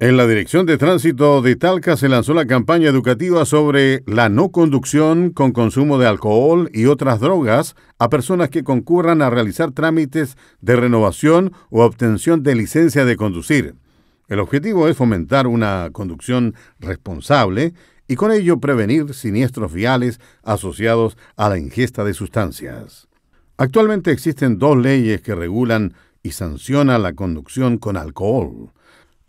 En la Dirección de Tránsito de Talca se lanzó la campaña educativa sobre la no conducción con consumo de alcohol y otras drogas a personas que concurran a realizar trámites de renovación o obtención de licencia de conducir. El objetivo es fomentar una conducción responsable y con ello prevenir siniestros viales asociados a la ingesta de sustancias. Actualmente existen dos leyes que regulan y sancionan la conducción con alcohol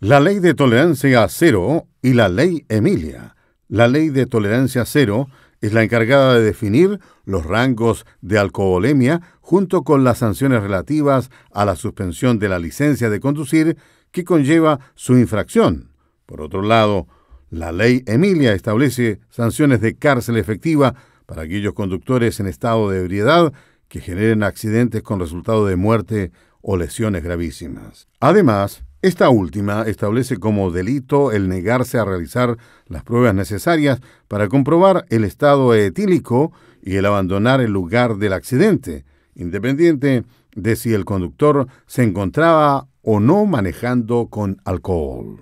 la ley de tolerancia cero y la ley Emilia. La ley de tolerancia cero es la encargada de definir los rangos de alcoholemia junto con las sanciones relativas a la suspensión de la licencia de conducir que conlleva su infracción. Por otro lado, la ley Emilia establece sanciones de cárcel efectiva para aquellos conductores en estado de ebriedad que generen accidentes con resultado de muerte o lesiones gravísimas. Además, esta última establece como delito el negarse a realizar las pruebas necesarias para comprobar el estado etílico y el abandonar el lugar del accidente, independiente de si el conductor se encontraba o no manejando con alcohol.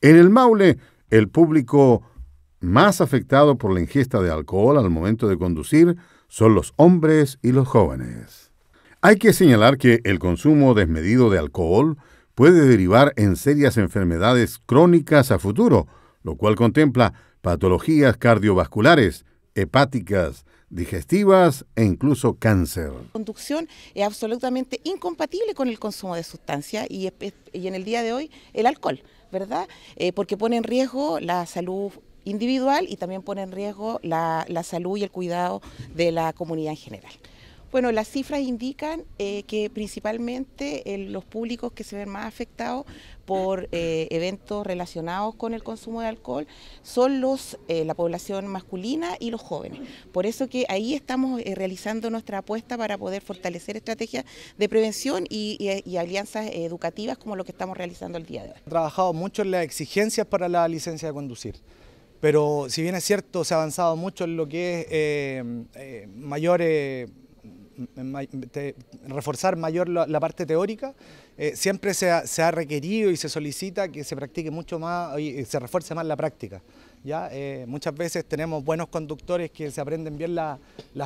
En el Maule, el público más afectado por la ingesta de alcohol al momento de conducir son los hombres y los jóvenes. Hay que señalar que el consumo desmedido de alcohol puede derivar en serias enfermedades crónicas a futuro, lo cual contempla patologías cardiovasculares, hepáticas, digestivas e incluso cáncer. La conducción es absolutamente incompatible con el consumo de sustancias y, en el día de hoy el alcohol, ¿verdad? Eh, porque pone en riesgo la salud individual y también pone en riesgo la salud y el cuidado de la comunidad en general. Bueno, las cifras indican eh, que principalmente eh, los públicos que se ven más afectados por eh, eventos relacionados con el consumo de alcohol son los la población masculina y los jóvenes. Por eso que ahí estamos realizando nuestra apuesta para poder fortalecer estrategias de prevención y, alianzas educativas como lo que estamos realizando el día de hoy. He trabajado mucho en las exigencias para la licencia de conducir pero si bien es cierto, se ha avanzado mucho en lo que es mayores reforzar mayor la, parte teórica. Eh, siempre se ha, requerido y se solicita que se practique mucho más y eh, se refuerce más la práctica. ¿ya? Eh, muchas veces tenemos buenos conductores que se aprenden bien las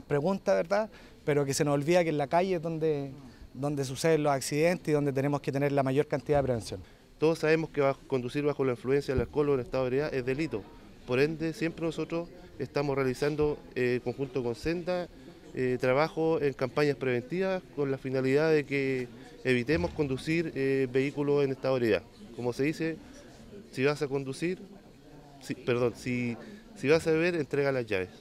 preguntas, ¿verdad? pero que se nos olvida que en la calle es donde, donde suceden los accidentes y donde tenemos que tener la mayor cantidad de prevención. Todos sabemos que conducir bajo la influencia del alcohol o en estado de ebriedad es delito. Por ende, siempre nosotros estamos realizando, conjunto con Senda, eh, trabajo en campañas preventivas con la finalidad de que evitemos conducir eh, vehículos en esta de Como se dice, si vas a conducir, perdón, si, si vas a beber, entrega las llaves.